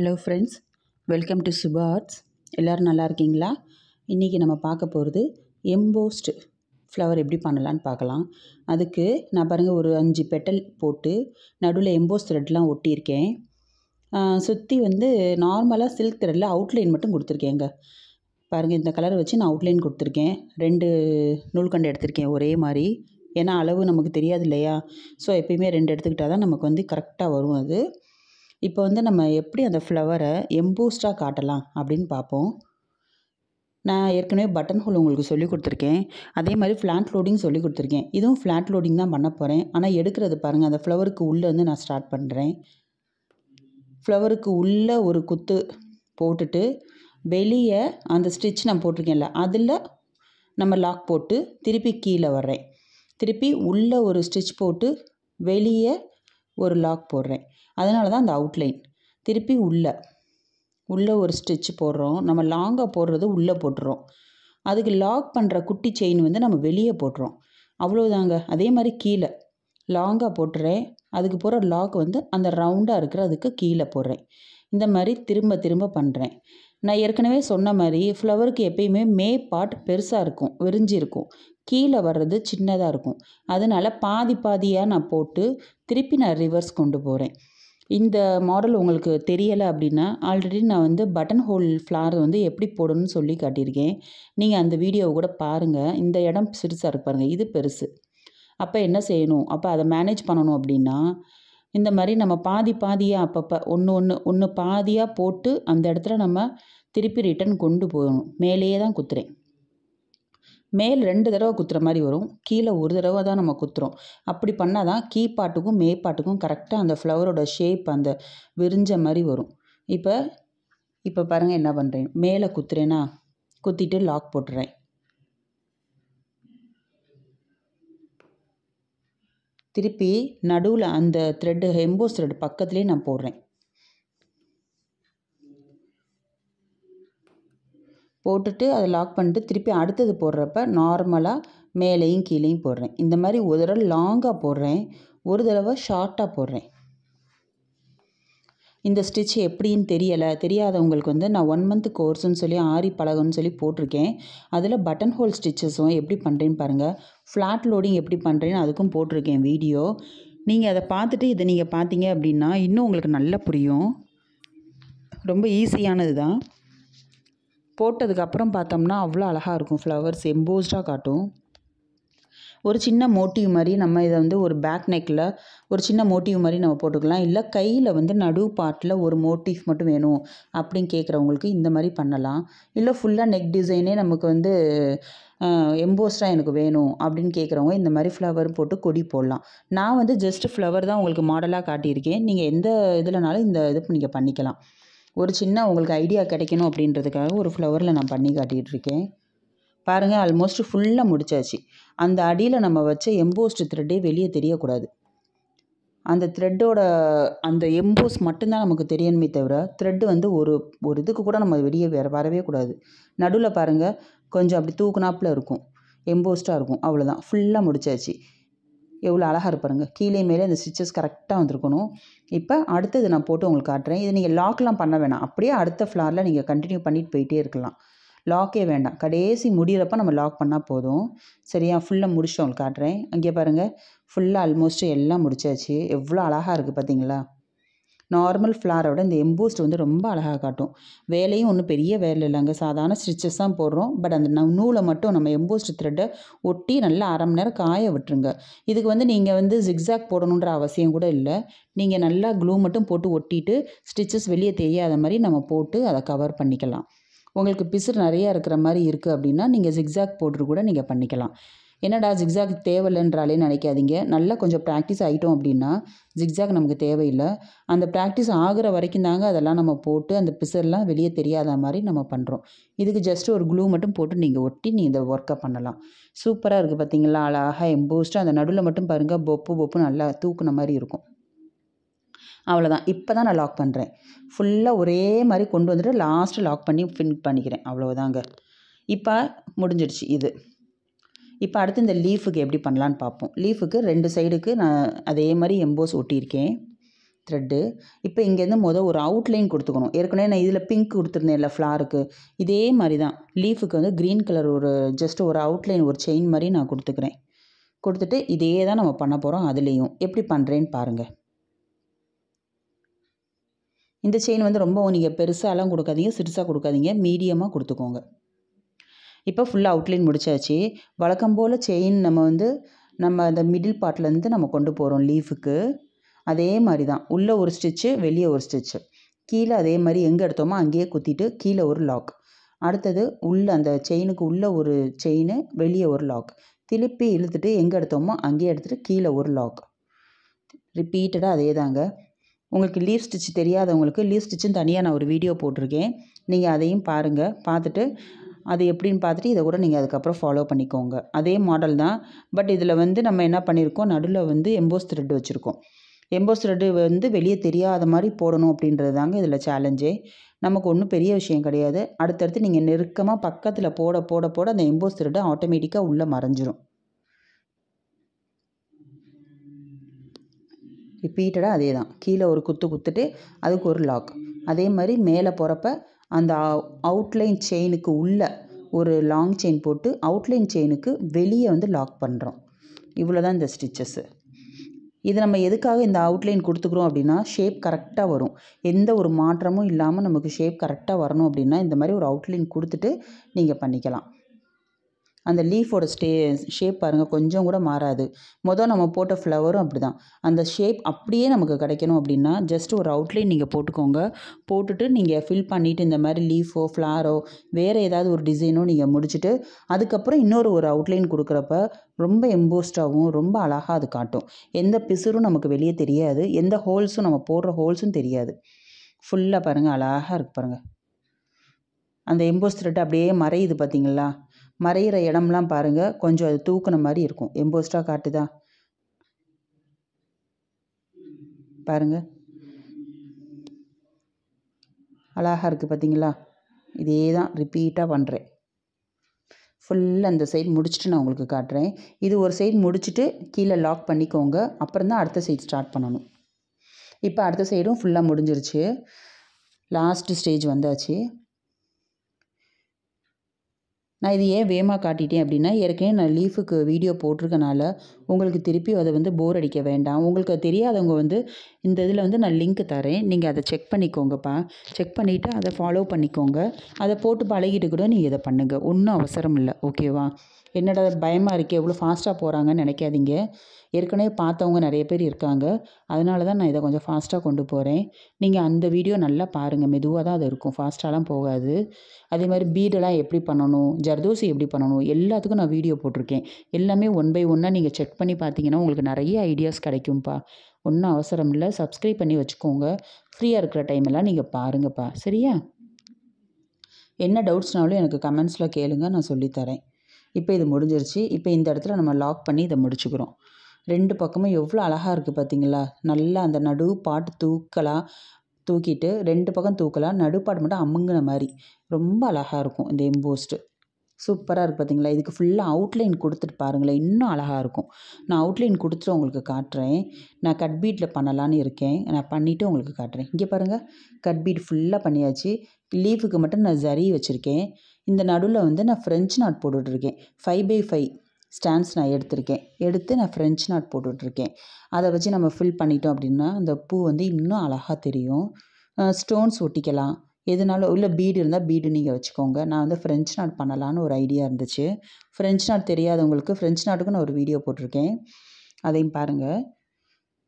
hello friends welcome to Subha arts எல்லோரும் நல்லா இருக்கீங்களா இன்றைக்கி நம்ம பார்க்க போகிறது எம்போஸ்டு ஃப்ளவர் எப்படி பண்ணலான்னு பார்க்கலாம் அதுக்கு நான் பாருங்கள் ஒரு அஞ்சு பெட்டல் போட்டு நடுவில் எம்போஸ் த்ரெட்லாம் ஒட்டியிருக்கேன் சுற்றி வந்து நார்மலாக சில்க் த்ரெட்டில் அவுட்லைன் மட்டும் கொடுத்துருக்கேங்க பாருங்கள் இந்த கலரை வச்சு நான் அவுட்லைன் கொடுத்துருக்கேன் ரெண்டு நூல்கண்டு எடுத்திருக்கேன் ஒரே மாதிரி ஏன்னா அளவு நமக்கு தெரியாது இல்லையா ஸோ எப்பயுமே ரெண்டு எடுத்துக்கிட்டால் தான் நமக்கு வந்து கரெக்டாக வரும் அது இப்போ வந்து நம்ம எப்படி அந்த ஃப்ளவரை எம்போஸ்டாக காட்டலாம் அப்படின்னு பார்ப்போம் நான் ஏற்கனவே பட்டன் ஹோல் உங்களுக்கு சொல்லி கொடுத்துருக்கேன் அதே மாதிரி ஃப்ளாட் லோடிங் சொல்லி கொடுத்துருக்கேன் இதுவும் ஃப்ளாட் லோடிங் தான் பண்ண போகிறேன் ஆனால் எடுக்கிறது பாருங்கள் அந்த ஃப்ளவருக்கு உள்ளே வந்து நான் ஸ்டார்ட் பண்ணுறேன் ஃப்ளவருக்கு உள்ளே ஒரு குத்து போட்டுட்டு வெளியே அந்த ஸ்டிச் நான் போட்டிருக்கேன்ல அதில் நம்ம லாக் போட்டு திருப்பி கீழே வர்றேன் திருப்பி உள்ளே ஒரு ஸ்டிச் போட்டு வெளியே ஒரு லாக் போடுறேன் அதனால தான் அந்த அவுட்லைன் திருப்பி உள்ளே உள்ளே ஒரு ஸ்டிச் போடுறோம் நம்ம லாங்காக போடுறது உள்ளே போட்டுறோம் அதுக்கு லாக் பண்ணுற குட்டி செயின் வந்து நம்ம வெளியே போட்டுறோம் அவ்வளோதாங்க அதே மாதிரி கீழே லாங்காக போட்டுறேன் அதுக்கு போகிற லாக் வந்து அந்த ரவுண்டாக இருக்கிற அதுக்கு கீழே போடுறேன் இந்த மாதிரி திரும்ப திரும்ப பண்ணுறேன் நான் ஏற்கனவே சொன்ன மாதிரி ஃப்ளவருக்கு எப்பயுமே மே பாட் பெருசாக இருக்கும் விரிஞ்சு இருக்கும் கீழே வர்றது சின்னதாக இருக்கும் அதனால் பாதி பாதியாக நான் போட்டு திருப்பி நான் ரிவர்ஸ் கொண்டு போகிறேன் இந்த மாடல் உங்களுக்கு தெரியலை அப்படின்னா ஆல்ரெடி நான் வந்து பட்டன் ஹோல் ஃப்ளார் வந்து எப்படி போடணும்னு சொல்லி காட்டியிருக்கேன் நீங்கள் அந்த வீடியோவை கூட பாருங்கள் இந்த இடம் சிறுசாக இருப்பாருங்க பாருங்கள் இது பெருசு அப்போ என்ன செய்யணும் அப்போ அதை மேனேஜ் பண்ணணும் அப்படின்னா இந்த மாதிரி நம்ம பாதி பாதியாக அப்பப்போ ஒன்று ஒன்று ஒன்று பாதியாக போட்டு அந்த இடத்துல நம்ம திருப்பி ரிட்டன் கொண்டு போகணும் மேலேயே தான் குத்துறேன் மேல் ரெண்டு தடவை குத்துற மாதிரி வரும் கீழே ஒரு தடவை தான் நம்ம குத்துறோம் அப்படி பண்ணால் தான் கீ பாட்டுக்கும் மே பாட்டுக்கும் கரெக்டாக அந்த ஃப்ளவரோட ஷேப் அந்த விரிஞ்ச மாதிரி வரும் இப்போ இப்போ பாருங்கள் என்ன பண்ணுறேன் மேலே குத்துறேன்னா குத்திட்டு லாக் போட்டுறேன் திருப்பி நடுவில் அந்த த்ரெட்டு ஹெம்போஸ் த்ரெட் பக்கத்துலேயே நான் போடுறேன் போட்டுட்டு அதை லாக் பண்ணிட்டு திருப்பி அடுத்தது போடுறப்ப நார்மலாக மேலேயும் கீழேயும் போடுறேன் இந்த மாதிரி ஒரு தடவை லாங்காக போடுறேன் ஒரு தடவை ஷார்ட்டாக போடுறேன் இந்த ஸ்டிச் எப்படின்னு தெரியலை தெரியாதவங்களுக்கு வந்து நான் ஒன் மந்த் கோர்ஸ்னு சொல்லி ஆரி பழகன்னு சொல்லி போட்டிருக்கேன் அதில் பட்டன் ஹோல் ஸ்டிச்சஸும் எப்படி பண்ணுறேன்னு பாருங்கள் ஃப்ளாட் லோடிங் எப்படி பண்ணுறேன்னு அதுக்கும் போட்டிருக்கேன் வீடியோ நீங்கள் அதை பார்த்துட்டு இதை நீங்கள் பார்த்தீங்க அப்படின்னா இன்னும் உங்களுக்கு நல்லா புரியும் ரொம்ப ஈஸியானது தான் போட்டதுக்கப்புறம் பார்த்தோம்னா அவ்வளோ அழகாக இருக்கும் ஃப்ளவர்ஸ் எம்போஸ்டாக காட்டும் ஒரு சின்ன மோட்டிவ் மாதிரி நம்ம இதை வந்து ஒரு பேக் நெக்கில் ஒரு சின்ன மோட்டிவ் மாதிரி நம்ம போட்டுக்கலாம் இல்லை கையில் வந்து நடு பாட்டில் ஒரு மோட்டிவ் மட்டும் வேணும் அப்படின்னு கேட்குறவங்களுக்கு இந்த மாதிரி பண்ணலாம் இல்லை ஃபுல்லாக நெக் டிசைனே நமக்கு வந்து எம்போஸ்டாக எனக்கு வேணும் அப்படின்னு கேட்குறவங்க இந்த மாதிரி ஃப்ளவர் போட்டு கொடி போடலாம் நான் வந்து ஜஸ்ட் ஃப்ளவர் தான் உங்களுக்கு மாடலாக காட்டியிருக்கேன் நீங்கள் எந்த இதுலனாலும் இந்த இது நீங்கள் பண்ணிக்கலாம் ஒரு சின்ன உங்களுக்கு ஐடியா கிடைக்கணும் அப்படின்றதுக்காக ஒரு ஃப்ளவரில் நான் பண்ணி காட்டிகிட்ருக்கேன் பாருங்கள் ஆல்மோஸ்ட் ஃபுல்லாக முடித்தாச்சு அந்த அடியில் நம்ம வச்ச எம்போஸ்ட் த்ரெட்டே வெளியே தெரியக்கூடாது அந்த த்ரெட்டோட அந்த எம்போஸ் மட்டும்தான் நமக்கு தெரியணுமே தவிர த்ரெட்டு வந்து ஒரு ஒரு இதுக்கு கூட நம்ம வெளியே வேறு வரவே கூடாது நடுவில் பாருங்கள் கொஞ்சம் அப்படி தூக்குனாப்பில் இருக்கும் எம்போஸ்டாக இருக்கும் அவ்வளோதான் ஃபுல்லாக முடித்தாச்சு எவ்வளோ அழகாக இருப்பாருங்க கீழே மேலே இந்த ஸ்டிச்சஸ் கரெக்டாக வந்திருக்கணும் இப்போ அடுத்தது நான் போட்டு உங்களுக்கு காட்டுறேன் இது நீங்கள் லாக்லாம் பண்ண வேணாம் அப்படியே அடுத்த ஃப்ளாரில் நீங்கள் கண்டினியூ பண்ணிட்டு போயிட்டே இருக்கலாம் லாக்கே வேண்டாம் கடைசி முடிகிறப்ப நம்ம லாக் பண்ணால் போதும் சரியா ஃபுல்லாக முடிச்சுட்டு உங்களுக்கு காட்டுறேன் அங்கே பாருங்கள் ஃபுல்லாக ஆல்மோஸ்ட்டு எல்லாம் முடிச்சாச்சு எவ்வளோ அழகாக இருக்குது பார்த்தீங்களா நார்மல் ஃப்ளாரை விட இந்த எம்போஸ்ட் வந்து ரொம்ப அழகாக காட்டும் வேலையும் ஒன்றும் பெரிய வேலை இல்லைங்க சாதாரண ஸ்டிச்சஸ் தான் போடுறோம் பட் அந்த நூலை மட்டும் நம்ம எம்போஸ்ட் த்ரெட்டை ஒட்டி நல்லா அரை மணி நேரம் காய விட்டுருங்க இதுக்கு வந்து நீங்கள் வந்து ஜிக்ஸாக் போடணுன்ற அவசியம் கூட இல்லை நீங்கள் நல்லா க்ளூ மட்டும் போட்டு ஒட்டிட்டு ஸ்டிச்சஸ் வெளியே தெரியாத மாதிரி நம்ம போட்டு அதை கவர் பண்ணிக்கலாம் உங்களுக்கு பிசுறு நிறையா இருக்கிற மாதிரி இருக்குது அப்படின்னா நீங்கள் ஜிக்ஸாக் போட்டு கூட நீங்கள் பண்ணிக்கலாம் என்னடா ஜிக்ஸாக் தேவையில்லைன்றாலே நினைக்காதீங்க நல்லா கொஞ்சம் ப்ராக்டிஸ் ஆகிட்டோம் அப்படின்னா ஜிக்ஸாக் நமக்கு தேவையில்லை அந்த ப்ராக்டிஸ் ஆகிற வரைக்கும் தாங்க அதெல்லாம் நம்ம போட்டு அந்த பிசர்லாம் வெளியே தெரியாத மாதிரி நம்ம பண்ணுறோம் இதுக்கு ஜஸ்ட் ஒரு க்ளூ மட்டும் போட்டு நீங்கள் ஒட்டி நீங்கள் இந்த ஒர்க்கை பண்ணலாம் சூப்பராக இருக்குது பார்த்தீங்களா அழகாக எம்போஸ்ட்டு அந்த நடுவில் மட்டும் பாருங்கள் பொப்பு பொப்பு நல்லா தூக்குன மாதிரி இருக்கும் அவ்வளோதான் இப்போ தான் நான் லாக் பண்ணுறேன் ஃபுல்லாக ஒரே மாதிரி கொண்டு வந்துட்டு லாஸ்ட்டு லாக் பண்ணி ஃபின் பண்ணிக்கிறேன் அவ்வளோதாங்க இப்போ முடிஞ்சிடுச்சு இது இப்போ அடுத்து இந்த லீஃபுக்கு எப்படி பண்ணலான்னு பார்ப்போம் லீஃபுக்கு ரெண்டு சைடுக்கு நான் அதே மாதிரி எம்போஸ் ஒட்டியிருக்கேன் த்ரெட்டு இப்போ இங்கேருந்து மொதல் ஒரு அவுட்லைன் கொடுத்துக்கணும் ஏற்கனவே நான் இதில் பிங்க் கொடுத்துருந்தேன் இல்லை ஃப்ளாருக்கு இதே மாதிரி தான் லீஃபுக்கு வந்து க்ரீன் கலர் ஒரு ஜஸ்ட் ஒரு அவுட்லைன் ஒரு செயின் மாதிரி நான் கொடுத்துக்கிறேன் கொடுத்துட்டு இதே தான் நம்ம பண்ண போகிறோம் அதுலேயும் எப்படி பண்ணுறேன்னு பாருங்கள் இந்த செயின் வந்து ரொம்ப நீங்கள் பெருசாலாம் கொடுக்காதீங்க சிறுசாக கொடுக்காதீங்க மீடியமாக கொடுத்துக்கோங்க இப்போ ஃபுல்லாக அவுட்லைன் முடித்தாச்சு வழக்கம் போல் செயின் நம்ம வந்து நம்ம அந்த மிடில் பார்ட்லேருந்து நம்ம கொண்டு போகிறோம் லீஃபுக்கு அதே மாதிரி தான் உள்ளே ஒரு ஸ்டிச்சு வெளியே ஒரு ஸ்டிச்சு கீழே அதே மாதிரி எங்கே எடுத்தோமோ அங்கேயே குத்திட்டு கீழே ஒரு லாக் அடுத்தது உள்ளே அந்த செயினுக்கு உள்ளே ஒரு செயின் வெளியே ஒரு லாக் திருப்பி இழுத்துட்டு எங்கே எடுத்தோமோ அங்கேயே எடுத்துகிட்டு கீழே ஒரு லாக் ரிப்பீட்டடாக அதே தாங்க உங்களுக்கு லீவ் ஸ்டிச் தெரியாதவங்களுக்கு லீவ் ஸ்டிச்சுன்னு தனியாக நான் ஒரு வீடியோ போட்டிருக்கேன் நீங்கள் அதையும் பாருங்கள் பார்த்துட்டு அது எப்படின்னு பார்த்துட்டு இதை கூட நீங்கள் அதுக்கப்புறம் ஃபாலோ பண்ணிக்கோங்க அதே மாடல் தான் பட் இதில் வந்து நம்ம என்ன பண்ணியிருக்கோம் நடுவில் வந்து எம்போஸ் த்ரெட் வச்சுருக்கோம் எம்போஸ் த்ரெட்டு வந்து வெளியே தெரியாத மாதிரி போடணும் அப்படின்றது தாங்க இதில் சேலஞ்சே நமக்கு ஒன்றும் பெரிய விஷயம் கிடையாது அடுத்தடுத்து நீங்கள் நெருக்கமாக பக்கத்தில் போட போட போட அந்த எம்போஸ் த்ரெட்டு ஆட்டோமேட்டிக்காக உள்ளே மறைஞ்சிரும் ரிப்பீட்டடாக அதே தான் கீழே ஒரு குத்து குத்துட்டு அதுக்கு ஒரு லாக் அதே மாதிரி மேலே போகிறப்ப அந்த அவுட்லைன் செயினுக்கு உள்ளே ஒரு லாங் செயின் போட்டு அவுட்லைன் செயினுக்கு வெளியே வந்து லாக் பண்ணுறோம் இவ்வளோ தான் இந்த ஸ்டிச்சஸ்ஸு இது நம்ம எதுக்காக இந்த அவுட்லைன் கொடுத்துக்குறோம் அப்படின்னா ஷேப் கரெக்டாக வரும் எந்த ஒரு மாற்றமும் இல்லாமல் நமக்கு ஷேப் கரெக்டாக வரணும் அப்படின்னா இந்த மாதிரி ஒரு அவுட்லைன் கொடுத்துட்டு நீங்கள் பண்ணிக்கலாம் அந்த லீஃபோட ஸ்டே ஷேப் பாருங்கள் கொஞ்சம் கூட மாறாது மொதல் நம்ம போட்ட ஃப்ளவரும் அப்படி தான் அந்த ஷேப் அப்படியே நமக்கு கிடைக்கணும் அப்படின்னா ஜஸ்ட் ஒரு அவுட்லைன் நீங்கள் போட்டுக்கோங்க போட்டுட்டு நீங்கள் ஃபில் பண்ணிவிட்டு இந்த மாதிரி லீஃபோ ஃப்ளாரோ வேறு ஏதாவது ஒரு டிசைனோ நீங்கள் முடிச்சுட்டு அதுக்கப்புறம் இன்னொரு ஒரு அவுட்லைன் கொடுக்குறப்ப ரொம்ப எம்போஸ்டாகவும் ரொம்ப அழகாக அது காட்டும் எந்த பிசுரும் நமக்கு வெளியே தெரியாது எந்த ஹோல்ஸும் நம்ம போடுற ஹோல்ஸும் தெரியாது ஃபுல்லாக பாருங்கள் அழகாக இருக்குது பாருங்கள் அந்த எம்போஸ் த்ரெட் அப்படியே மறையுது பார்த்தீங்களா மறையிற இடம்லாம் பாருங்கள் கொஞ்சம் அது தூக்குன மாதிரி இருக்கும் எம்போஸ்டாக காட்டுதா பாருங்கள் அழகாக இருக்குது பார்த்தீங்களா இதே தான் ரிப்பீட்டாக பண்ணுறேன் ஃபுல்லாக அந்த சைடு முடிச்சுட்டு நான் உங்களுக்கு காட்டுறேன் இது ஒரு சைடு முடிச்சுட்டு கீழே லாக் பண்ணிக்கோங்க அப்புறம் தான் அடுத்த சைடு ஸ்டார்ட் பண்ணணும் இப்போ அடுத்த சைடும் ஃபுல்லாக முடிஞ்சிருச்சு லாஸ்ட்டு ஸ்டேஜ் வந்தாச்சு நான் இது ஏன் வேகமாக காட்டிட்டேன் அப்படின்னா ஏற்கனவே நான் லீஃபுக்கு வீடியோ போட்டிருக்கனால உங்களுக்கு திருப்பி அதை வந்து போர் அடிக்க வேண்டாம் உங்களுக்கு தெரியாதவங்க வந்து இந்த இதில் வந்து நான் லிங்க் தரேன் நீங்கள் அதை செக் பண்ணிக்கோங்கப்பா செக் பண்ணிவிட்டு அதை ஃபாலோ பண்ணிக்கோங்க அதை போட்டு பழகிட்டு கூட நீங்கள் இதை பண்ணுங்கள் ஒன்றும் அவசரம் இல்லை ஓகேவா என்னடா பயமாக இருக்குது எவ்வளோ ஃபாஸ்ட்டாக போகிறாங்கன்னு நினைக்காதீங்க ஏற்கனவே பார்த்தவங்க நிறைய பேர் இருக்காங்க அதனால தான் நான் இதை கொஞ்சம் ஃபாஸ்ட்டாக கொண்டு போகிறேன் நீங்கள் அந்த வீடியோ நல்லா பாருங்கள் மெதுவாக தான் அது இருக்கும் ஃபாஸ்ட்டாலாம் போகாது அதே மாதிரி பீடெல்லாம் எப்படி பண்ணணும் ஜர்தோசி எப்படி பண்ணணும் எல்லாத்துக்கும் நான் வீடியோ போட்டிருக்கேன் எல்லாமே ஒன் பை ஒன்னாக நீங்கள் செக் பண்ணி பார்த்தீங்கன்னா உங்களுக்கு நிறைய ஐடியாஸ் கிடைக்கும்ப்பா ஒன்றும் அவசரம் இல்லை சப்ஸ்கிரைப் பண்ணி வச்சுக்கோங்க ஃப்ரீயாக இருக்கிற டைம் எல்லாம் நீங்கள் பாருங்கப்பா சரியா என்ன டவுட்ஸ்னாலும் எனக்கு கமெண்ட்ஸில் கேளுங்க நான் சொல்லித்தரேன் இப்போ இது முடிஞ்சிருச்சு இப்போ இந்த இடத்துல நம்ம லாக் பண்ணி இதை முடிச்சுக்கிறோம் ரெண்டு பக்கமும் எவ்வளோ அழகாக இருக்குது பார்த்தீங்களா நல்லா அந்த நடு பாட்டு தூக்கலாக தூக்கிட்டு ரெண்டு பக்கம் தூக்கலாம் நடுப்பாடு மட்டும் அம்முங்கின மாதிரி ரொம்ப அழகாக இருக்கும் இந்த எம்போஸ்ட்டு சூப்பராக இருக்குது பார்த்தீங்களா இதுக்கு ஃபுல்லாக அவுட்லைன் கொடுத்துட்டு பாருங்களேன் இன்னும் அழகாக இருக்கும் நான் அவுட்லைன் கொடுத்துட்டு உங்களுக்கு காட்டுறேன் நான் கட் பீட்டில் பண்ணலான்னு இருக்கேன் நான் பண்ணிவிட்டு உங்களுக்கு காட்டுறேன் இங்கே பாருங்கள் கட் பீட் ஃபுல்லாக பண்ணியாச்சு லீஃபுக்கு மட்டும் நான் ஜரி வச்சுருக்கேன் இந்த நடுவில் வந்து நான் ஃப்ரெஞ்ச் நாட் போட்டுட்ருக்கேன் ஃபைவ் பை ஃபைவ் ஸ்டாண்ட்ஸ் நான் எடுத்திருக்கேன் எடுத்து நான் ஃப்ரெஞ்ச் நாட் போட்டுட்ருக்கேன் அதை வச்சு நம்ம ஃபில் பண்ணிட்டோம் அப்படின்னா அந்த பூ வந்து இன்னும் அழகாக தெரியும் ஸ்டோன்ஸ் ஒட்டிக்கலாம் எதுனாலும் இல்லை பீடு இருந்தால் பீடு நீங்கள் வச்சுக்கோங்க நான் வந்து ஃப்ரெஞ்ச் நாட் பண்ணலான்னு ஒரு ஐடியா இருந்துச்சு ஃப்ரெஞ்ச் நாட் தெரியாதவங்களுக்கு ஃப்ரெஞ்ச் நாட்டுக்கு நான் ஒரு வீடியோ போட்டிருக்கேன் அதையும் பாருங்கள்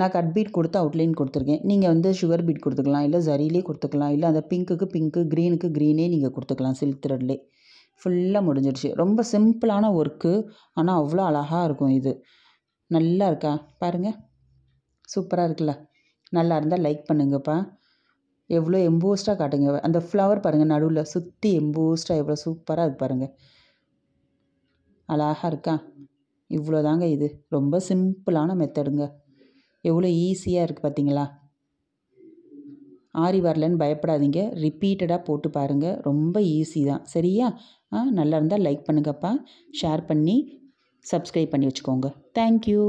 நான் கட் பீட் கொடுத்து அவுட்லைன் கொடுத்துருக்கேன் நீங்கள் வந்து சுகர் பீட் கொடுத்துக்கலாம் இல்லை ஜரிலே கொடுத்துக்கலாம் இல்லை அந்த பிங்க்குக்கு பிங்க்கு க்ரீனுக்கு க்ரீனே நீங்கள் கொடுத்துக்கலாம் சில்க் த்ரெட்லே ஃபுல்லாக முடிஞ்சிடுச்சு ரொம்ப சிம்பிளான ஒர்க்கு ஆனால் அவ்வளோ அழகாக இருக்கும் இது நல்லா இருக்கா பாருங்கள் சூப்பராக இருக்குல்ல நல்லா இருந்தால் லைக் பண்ணுங்கப்பா எவ்வளோ எம்போஸ்டாக காட்டுங்க அந்த ஃப்ளவர் பாருங்கள் நடுவில் சுற்றி எம்போஸ்டாக எவ்வளோ சூப்பராக இது பாருங்கள் அழகாக இருக்கா இவ்வளோ தாங்க இது ரொம்ப சிம்பிளான மெத்தடுங்க எவ்வளோ ஈஸியாக இருக்குது பார்த்தீங்களா ஆரி வரலன்னு பயப்படாதீங்க ரிப்பீட்டடாக போட்டு பாருங்கள் ரொம்ப ஈஸி தான் சரியா ஆ நல்லா இருந்தால் லைக் பண்ணுங்கப்பா ஷேர் பண்ணி சப்ஸ்கிரைப் பண்ணி வச்சுக்கோங்க தேங்க்யூ